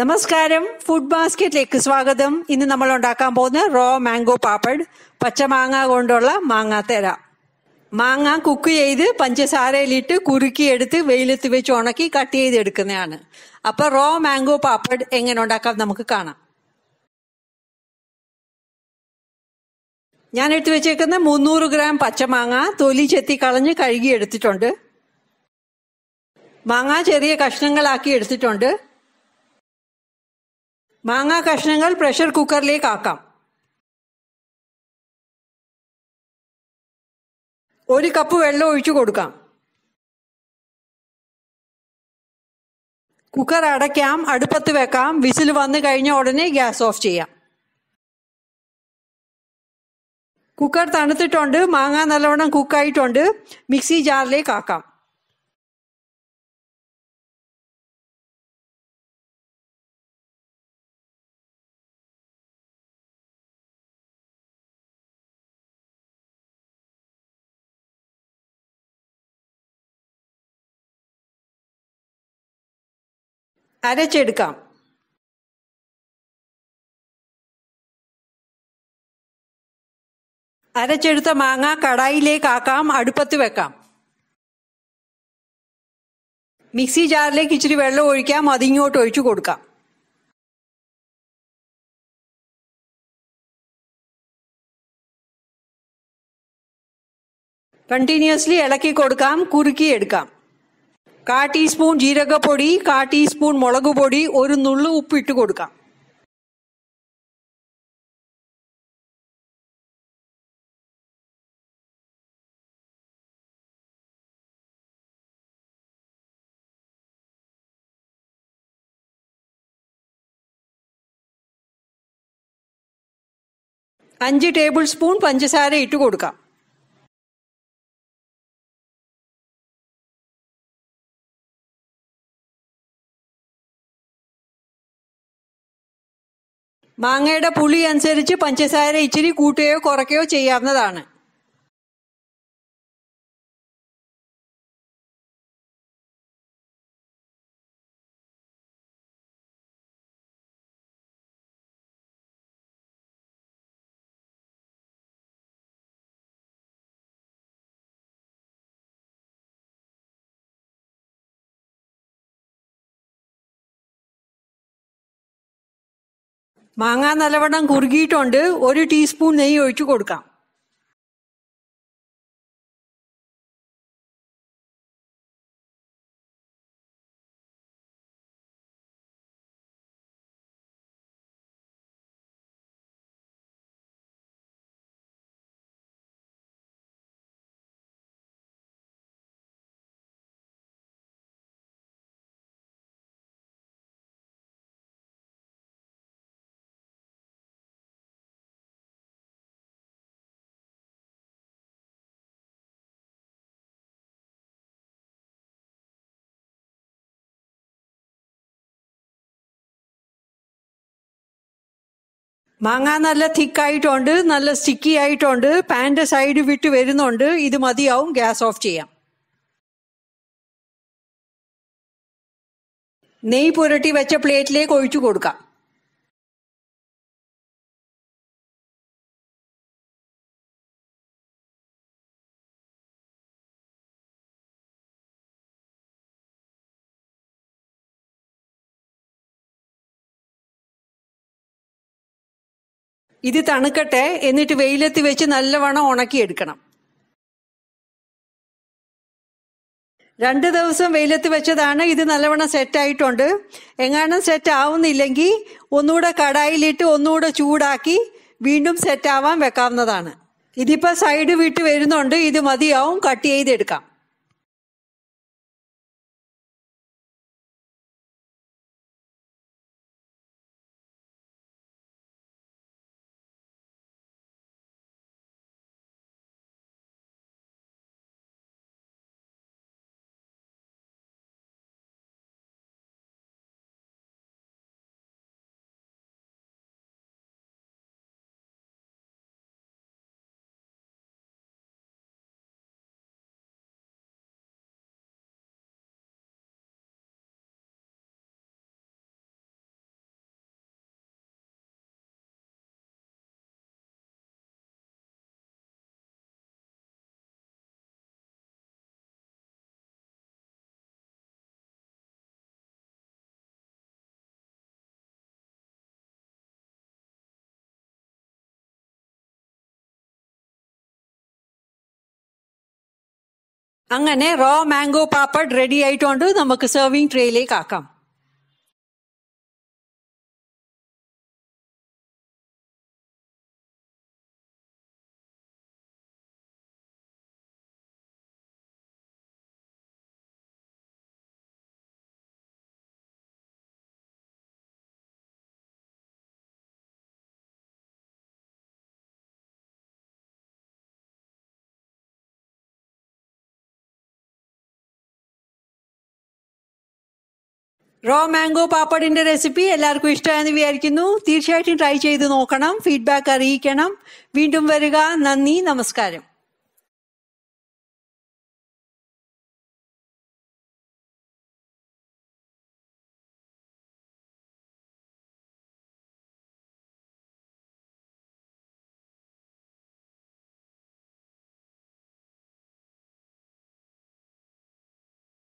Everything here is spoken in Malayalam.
നമസ്കാരം ഫുഡ് ബാസ്ക്കറ്റിലേക്ക് സ്വാഗതം ഇന്ന് നമ്മൾ ഉണ്ടാക്കാൻ പോകുന്ന റോ മാംഗോ പാപ്പഡ് പച്ചമാങ്ങ കൊണ്ടുള്ള തേര മാങ്ങ കുക്ക് ചെയ്ത് പഞ്ചസാരയിലിട്ട് എടുത്ത് വെയിലത്ത് വെച്ച് ഉണക്കി കട്ട് എടുക്കുന്നതാണ് അപ്പോൾ റോ മാംഗോ പാപ്പഡ് എങ്ങനെ ഉണ്ടാക്കാം നമുക്ക് കാണാം ഞാൻ എടുത്തു വെച്ചേക്കുന്ന മുന്നൂറ് ഗ്രാം പച്ചമാങ്ങ തൊലി ചെത്തി കളഞ്ഞ് കഴുകി എടുത്തിട്ടുണ്ട് മാങ്ങ ചെറിയ കഷ്ണങ്ങളാക്കി എടുത്തിട്ടുണ്ട് മാങ്ങ കഷ്ണങ്ങൾ പ്രഷർ കുക്കറിലേക്ക് ആക്കാം ഒരു കപ്പ് വെള്ളം ഒഴിച്ചു കൊടുക്കാം കുക്കർ അടയ്ക്കാം അടുപ്പത്ത് വെക്കാം വിസിൽ വന്നു കഴിഞ്ഞ ഉടനെ ഗ്യാസ് ഓഫ് ചെയ്യാം കുക്കർ തണുത്തിട്ടുണ്ട് മാങ്ങ നല്ലവണ്ണം കുക്കായിട്ടുണ്ട് മിക്സി ജാറിലേക്ക് ആക്കാം അരച്ചെടുക്കാം അരച്ചെടുത്ത മാങ്ങ കടായിലേക്കാക്കാം അടുപ്പത്ത് വെക്കാം മിക്സി ജാറിലേക്ക് ഇച്ചിരി വെള്ളം ഒഴിക്കാം അതിങ്ങോട്ട് ഒഴിച്ചു കൊടുക്കാം കണ്ടിന്യൂസ്ലി ഇളക്കി കൊടുക്കാം എടുക്കാം കാ ടീസ്പൂൺ ജീരകപ്പൊടി കാ ടീസ്പൂൺ മുളക് പൊടി ഒരു നുള്ളു ഉപ്പ് ഇട്ട് കൊടുക്കാം അഞ്ച് ടേബിൾ സ്പൂൺ പഞ്ചസാര ഇട്ട് കൊടുക്കാം മാങ്ങയുടെ പുളി അനുസരിച്ച് പഞ്ചസാര ഇച്ചിരി കൂട്ടുകയോ കുറയ്ക്കുകയോ ചെയ്യാവുന്നതാണ് മാങ്ങാ നല്ലവണ്ണം കുറുകിയിട്ടുണ്ട് ഒരു ടീസ്പൂൺ നെയ്യ് ഒഴിച്ചു കൊടുക്കാം മാങ്ങ നല്ല തിക്കായിട്ടുണ്ട് നല്ല സ്റ്റിക്കി ആയിട്ടുണ്ട് പാൻറ് സൈഡ് വിട്ട് വരുന്നുണ്ട് ഇത് മതിയാവും ഗ്യാസ് ഓഫ് ചെയ്യാം നെയ് പുരട്ടി വെച്ച പ്ലേറ്റിലേക്ക് ഒഴിച്ചു കൊടുക്കാം ഇത് തണുക്കട്ടെ എന്നിട്ട് വെയിലെത്തി വെച്ച് നല്ലവണ്ണം ഉണക്കിയെടുക്കണം രണ്ട് ദിവസം വെയിലത്ത് വെച്ചതാണ് ഇത് നല്ലവണ്ണം സെറ്റായിട്ടുണ്ട് എങ്ങാനും സെറ്റ് ആവുന്നില്ലെങ്കിൽ ഒന്നുകൂടെ കടായിലിട്ട് ഒന്നുകൂടെ ചൂടാക്കി വീണ്ടും സെറ്റ് ആവാൻ വെക്കാവുന്നതാണ് ഇതിപ്പോൾ സൈഡ് വിട്ട് വരുന്നുണ്ട് ഇത് മതിയാവും കട്ട് ചെയ്തെടുക്കാം അങ്ങനെ റോ മാംഗോ പാപ്പഡ് റെഡി ആയിട്ടുണ്ട് നമുക്ക് സെർവിങ് ട്രേയിലേക്ക് ആക്കാം റോ മാംഗോ പാപ്പടിന്റെ റെസിപ്പി എല്ലാവർക്കും ഇഷ്ടമായെന്ന് വിചാരിക്കുന്നു തീർച്ചയായിട്ടും ട്രൈ ചെയ്ത് നോക്കണം ഫീഡ്ബാക്ക് അറിയിക്കണം വീണ്ടും വരിക നന്ദി നമസ്കാരം